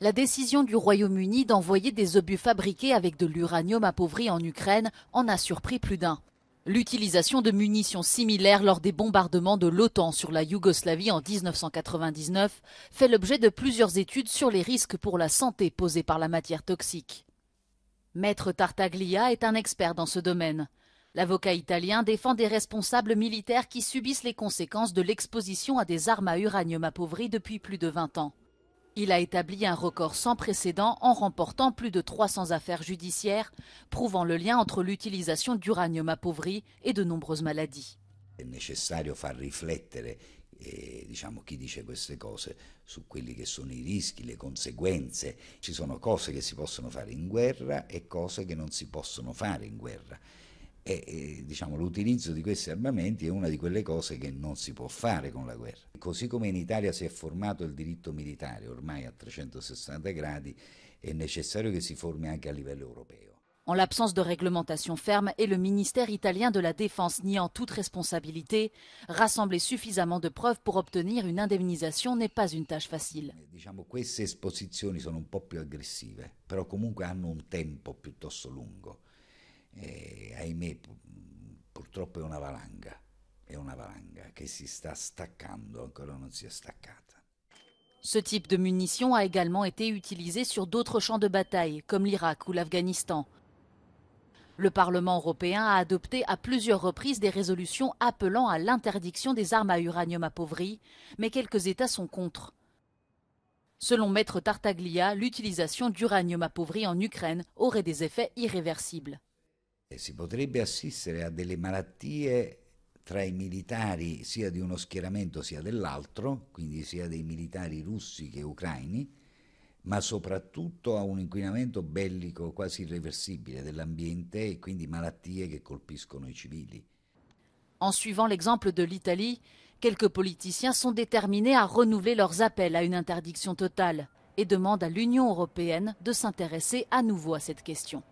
La décision du Royaume-Uni d'envoyer des obus fabriqués avec de l'uranium appauvri en Ukraine en a surpris plus d'un. L'utilisation de munitions similaires lors des bombardements de l'OTAN sur la Yougoslavie en 1999 fait l'objet de plusieurs études sur les risques pour la santé posés par la matière toxique. Maître Tartaglia est un expert dans ce domaine. L'avocat italien défend des responsables militaires qui subissent les conséquences de l'exposition à des armes à uranium appauvri depuis plus de 20 ans. Il a établi un record sans précédent en remportant plus de 300 affaires judiciaires, prouvant le lien entre l'utilisation d'uranium appauvri et de nombreuses maladies. Il È necessario far riflettere eh, diciamo, chi dice queste cose su quelli che sono i rischi, le conseguenze. Ci sono cose che si possono fare in guerra e cose che non si possono fare in guerre. E, e diciamo, l'utilizzo di questi armamenti è una di quelle cose che non si può fare con la guerra. Così come in Italia si è formato il diritto militare ormai a 360 gradi, è necessario che si formi anche a livello europeo. En l'absence de réglementation ferme et le ministère italien de la Défense niant toute responsabilité, rassembler suffisamment de preuves pour obtenir une indemnisation n'est pas une tâche facile. Eh, diciamo queste esposizioni sono un po' più aggressive, però comunque hanno un tempo piuttosto lungo. Eh, Mais purtroppo è Ce type de munitions a également été utilisé sur d'autres champs de bataille, comme l'Irak ou l'Afghanistan. Le Parlement européen a adopté à plusieurs reprises des résolutions appelant à l'interdiction des armes à uranium appauvri, mais quelques États sont contre. Selon Maître Tartaglia, l'utilisation d'uranium appauvri en Ukraine aurait des effets irréversibles. si potrebbe assistere a delle malattie tra i militari sia di uno schieramento sia dell'altro, quindi sia dei militari russi che ucraini, ma soprattutto a un inquinamento bellico quasi irreversibile dell'ambiente e quindi malattie che colpiscono i civili. En suivant l'exemple de l'Italie, quelques politiciens sont déterminés à renouveler leurs appels à une interdiction totale et demandent à l'Union européenne de s'intéresser à nouveau à cette question.